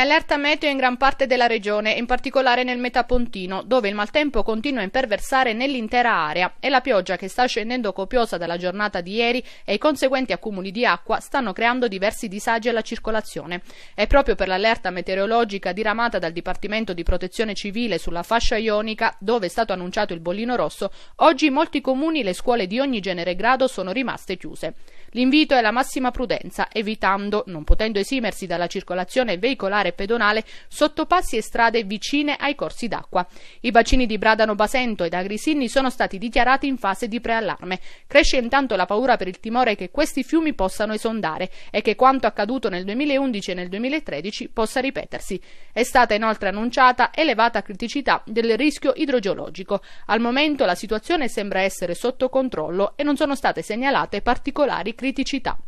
allerta meteo in gran parte della regione, in particolare nel Metapontino, dove il maltempo continua a imperversare nell'intera area e la pioggia che sta scendendo copiosa dalla giornata di ieri e i conseguenti accumuli di acqua stanno creando diversi disagi alla circolazione. È proprio per l'allerta meteorologica diramata dal Dipartimento di Protezione Civile sulla fascia ionica, dove è stato annunciato il bollino rosso, oggi in molti comuni le scuole di ogni genere e grado sono rimaste chiuse. L'invito è la massima prudenza, evitando, non potendo esimersi dalla circolazione veicolare circolare pedonale passi e strade vicine ai corsi d'acqua. I bacini di Bradano Basento ed Agrisinni sono stati dichiarati in fase di preallarme. Cresce intanto la paura per il timore che questi fiumi possano esondare e che quanto accaduto nel 2011 e nel 2013 possa ripetersi. È stata inoltre annunciata elevata criticità del rischio idrogeologico. Al momento la situazione sembra essere sotto controllo e non sono state segnalate particolari criticità.